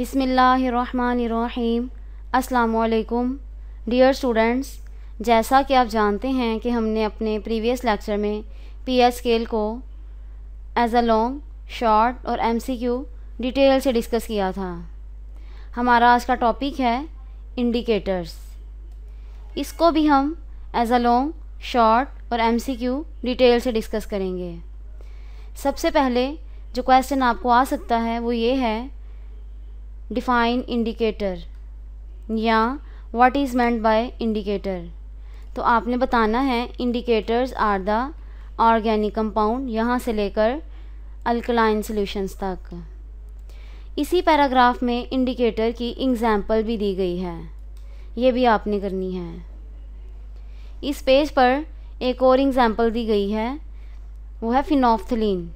बिसमीम् अल्लाम dear students जैसा कि आप जानते हैं कि हमने अपने प्रीवियस लेक्चर में पी एस स्केल को एज अ लॉन्ग शॉर्ट और एम सी क्यू डिटेल से डिस्कस किया था हमारा आज का टॉपिक है इंडिकेटर्स इसको भी हम एज अ लॉन्ग शॉर्ट और एम सी क्यू डिटेल से डिस्कस करेंगे सबसे पहले जो क्वेश्चन आपको आ सकता है वो ये है डिफाइन इंडिकेटर या what is meant by indicator तो आपने बताना है indicators are the organic compound यहाँ से लेकर अल्कलाइन सॉल्यूशंस तक इसी पैराग्राफ में इंडिकेटर की एग्जाम्पल भी दी गई है ये भी आपने करनी है इस पेज पर एक और एग्ज़ाम्पल दी गई है वो है फिनोफ्थलिन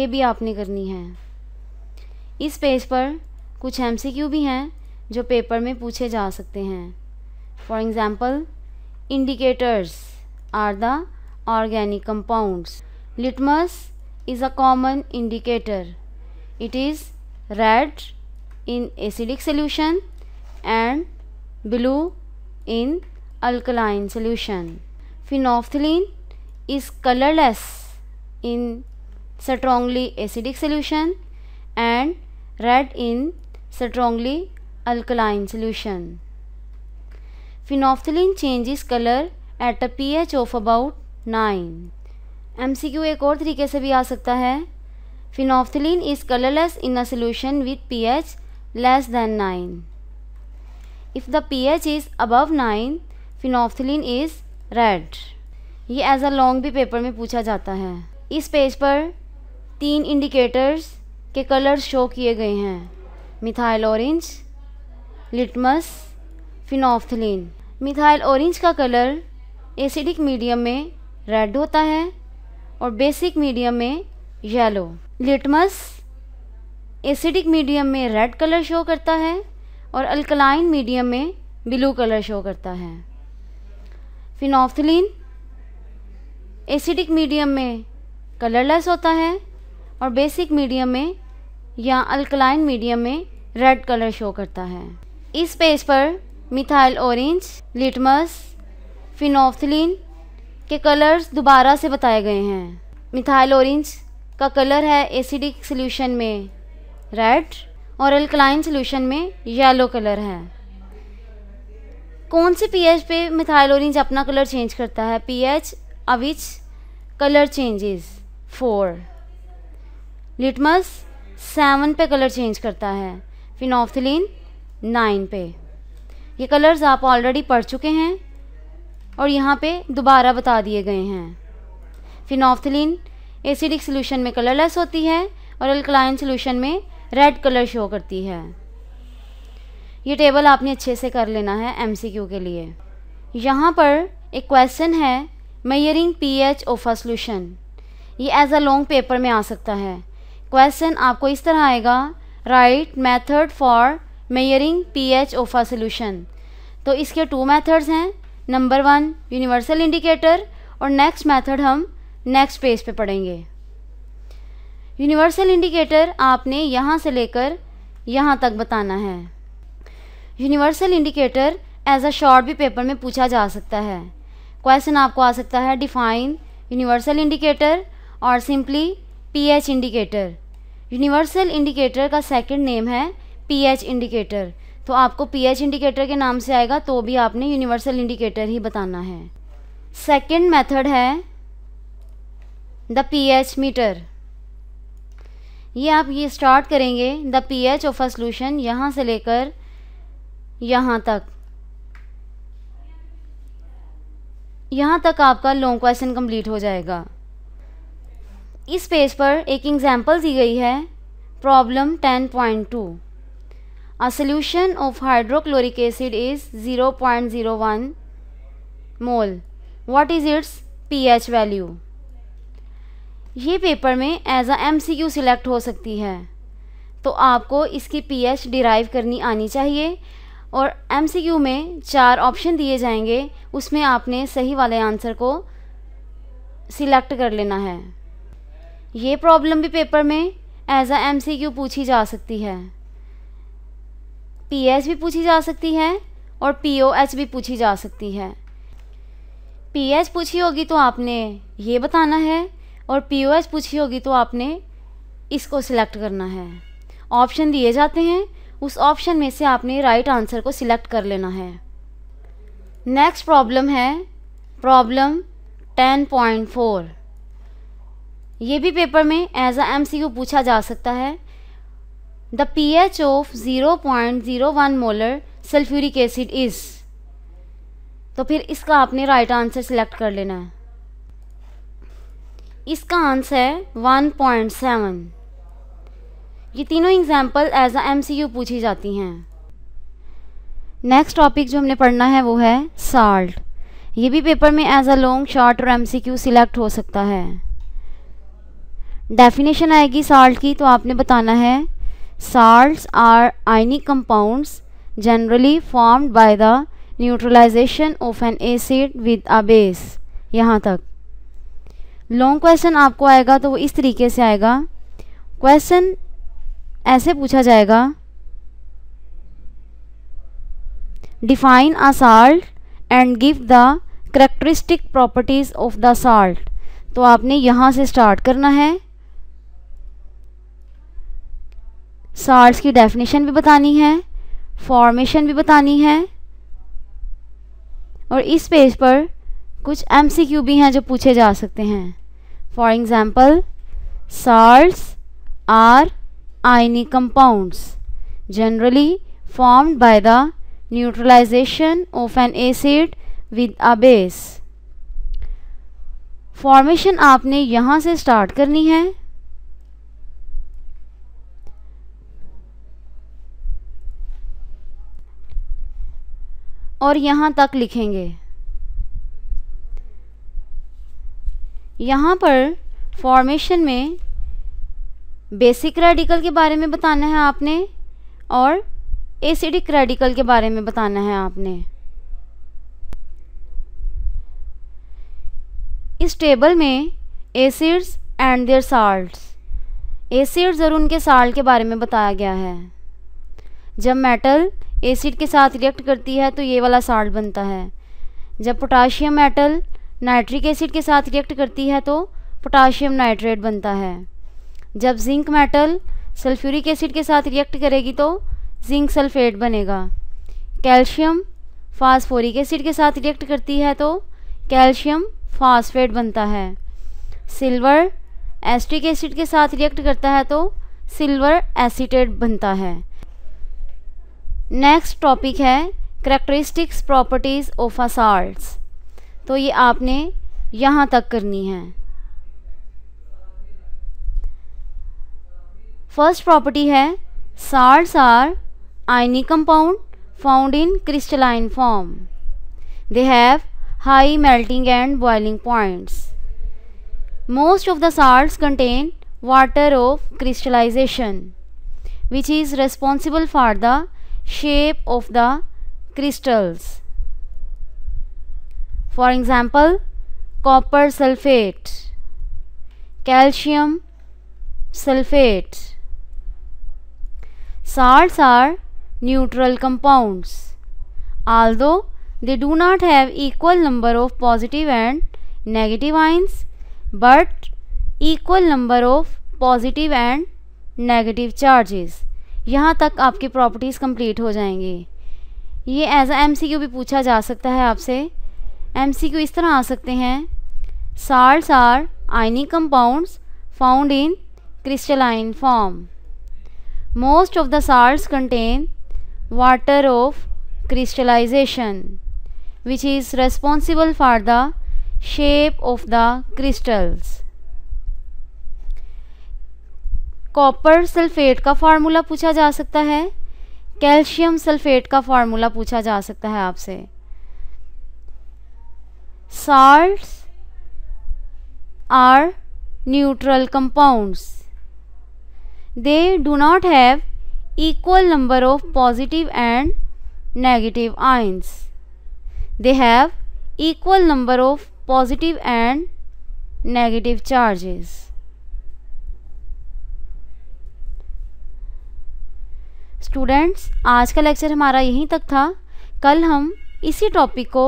ये भी आपने करनी है इस पेज पर कुछ एम भी हैं जो पेपर में पूछे जा सकते हैं for example indicators are the organic compounds litmus is a common indicator it is red in acidic solution and blue in alkaline solution phenolphthalein is colourless in strongly acidic solution and red in strongly alkaline solution. Phenolphthalein changes color at a pH of about 9. MCQ ek aur tarike se bhi aa sakta hai Phenolphthalein is colorless in a solution with pH less than 9. If the pH is above 9, phenolphthalein is red. ये as a long भी paper में पूछा जाता है इस page पर तीन indicators के कलर शो किए गए हैं methyl orange litmus phenolphthalein methyl orange का कलर एसिडिक मीडियम में रेड होता है और बेसिक मीडियम में येलो लिटमस एसिडिक मीडियम में रेड कलर शो करता है और अल्कलाइन मीडियम में ब्लू कलर शो करता है फिनोफ्थलिन एसिडिक मीडियम में कलरलेस होता है और बेसिक मीडियम में या अल्कलाइन मीडियम में रेड कलर शो करता है इस पेज पर मिथाइल ऑरेंज लिटमस फिनोफ्थलिन के कलर्स दोबारा से बताए गए हैं मिथाइल ऑरेंज का कलर है एसिडिक सॉल्यूशन में रेड और अल्कलाइन सॉल्यूशन में येलो कलर है कौन से पीएच पे मिथाइल ऑरेंज अपना कलर चेंज करता है pH अविच colour changes four litmus seven पे कलर चेंज करता है फिनॉफ्थिलीन नाइन पे ये कलर्स आप ऑलरेडी पढ़ चुके हैं और यहाँ पे दोबारा बता दिए गए हैं फिनॉफ्थिलीन एसिडिक सोल्यूशन में कलरलेस होती है और अल्कलाइन सोल्यूशन में रेड कलर शो करती है ये टेबल आपने अच्छे से कर लेना है एमसीक्यू के लिए यहाँ पर एक क्वेश्चन है measuring pH H of a solution ये एज अ लॉन्ग पेपर में आ सकता है क्वेश्चन आपको इस तरह आएगा write method for measuring pH H of a solution तो इसके टू मेथड्स हैं नंबर वन यूनिवर्सल इंडिकेटर और नेक्स्ट मेथड हम नेक्स्ट पेज पे पढ़ेंगे यूनिवर्सल इंडिकेटर आपने यहाँ से लेकर यहाँ तक बताना है universal indicator as a short भी पेपर में पूछा जा सकता है क्वेश्चन आपको आ सकता है डिफाइन यूनिवर्सल इंडिकेटर और simply pH indicator universal indicator का सेकंड नेम है पीएच इंडिकेटर तो आपको पीएच इंडिकेटर के नाम से आएगा तो भी आपने यूनिवर्सल इंडिकेटर ही बताना है सेकंड मेथड है द पीएच मीटर ये आप ये स्टार्ट करेंगे the pH of a solution यहाँ से लेकर यहाँ तक यहाँ तक आपका लॉन्ग क्वेश्चन कंप्लीट हो जाएगा इस पेज पर एक एग्जाम्पल दी गई है problem 10.2 a solution of hydrochloric acid is zero zero point one mole what is its H value ये पेपर में एज अ क्यू सिलेक्ट हो सकती है तो आपको इसकी एच डिराइव करनी आनी चाहिए और क्यू में चार ऑप्शन दिए जाएंगे उसमें आपने सही वाले आंसर को सिलेक्ट कर लेना है ये प्रॉब्लम भी पेपर में as a M C Q पूछी जा सकती है पी एच भी पूछी जा सकती है और पी ओ एच भी पूछी जा सकती है पी एच पूछी होगी तो आपने ये बताना है और पी ओ एच पूछी होगी तो आपने इसको सिलेक्ट करना है ऑप्शन दिए जाते हैं उस ऑप्शन में से आपने राइट आंसर को सिलेक्ट कर लेना है नेक्स्ट प्रॉब्लम है प्रॉब्लम टेन पॉइंट फोर ये भी पेपर में एज आ एम सी पूछा जा सकता है the P H of zero point zero one molar sulphuric acid is तो फिर इसका आपने राइट आंसर सिलेक्ट कर लेना है इसका आंसर है वन पॉइंट सेवन ये तीनों example as a M C पूछी जाती हैं नेक्स्ट टॉपिक जो हमने पढ़ना है वो है साल्ट ये भी पेपर में एज अ लॉन्ग शॉर्ट और एम सी क्यू सिलेक्ट हो सकता है डेफिनेशन आएगी साल्ट की तो आपने बताना है salt are ionic compounds generally formed by the neutralisation of an acid with a base यहाँ तक लॉन्ग क्वेश्चन आपको आएगा तो वो इस तरीके से आएगा क्वेश्चन ऐसे पूछा जाएगा define a salt and give the characteristic properties of the salt तो आपने यहाँ से स्टार्ट करना है सार्स की डेफिनेशन भी बतानी है फॉर्मेशन भी बतानी है और इस पेज पर कुछ एम भी हैं जो पूछे जा सकते हैं for example salts are ionic compounds generally formed by the neutralisation of an acid with a base formation आपने यहाँ से स्टार्ट करनी है और यहाँ तक लिखेंगे यहाँ पर फॉर्मेशन में बेसिक रेडिकल के बारे में बताना है आपने और एसिडिक रेडिकल के बारे में बताना है आपने इस टेबल में acids and their salts acids और उनके साल्ट के बारे में बताया गया है जब मेटल एसिड के साथ रिएक्ट करती है तो ये वाला साल्ट बनता है जब पोटाशियम मेटल नाइट्रिक एसिड के साथ रिएक्ट करती है तो पोटाशियम नाइट्रेट बनता है जब जिंक मेटल सल्फ्यूरिक एसिड के साथ रिएक्ट करेगी तो जिंक सल्फेट बनेगा कैल्शियम फास्फोरिक एसिड के साथ रिएक्ट करती है तो कैल्शियम फास्फेट बनता है सिल्वर एस्ट्रिक एसिड के साथ रिएक्ट करता है तो सिल्वर एसीटेट बनता है नेक्स्ट टॉपिक है characteristics properties of a salts तो ये आपने यहाँ तक करनी है फर्स्ट प्रॉपर्टी है salts are ionic compound found in crystalline form they have high melting and boiling points most of the salts contain water of crystallisation which is responsible for the shape of the crystals. For example, copper sulfate, calcium sulfate. Salts are neutral compounds. Although they do not have equal number of positive and negative ions, but equal number of positive and negative charges. यहाँ तक आपकी properties complete हो जाएंगी ये as M C Q भी पूछा जा सकता है आपसे एम सी क्यू इस तरह आ सकते हैं salt are ionic compounds found in crystalline form most of the salt contain water of crystallisation which is responsible for the shape of the crystals copper sulphate का फार्मूला पूछा जा सकता है कैल्शियम सल्फेट का फार्मूला पूछा जा सकता है आपसे salt are neutral compounds they do not have equal number of positive and negative ions they have equal number of positive and negative charges students आज का लेक्चर हमारा यहीं तक था कल हम इसी टॉपिक को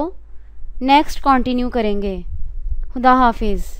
नेक्स्ट कंटिन्यू करेंगे खुदा हाफिज़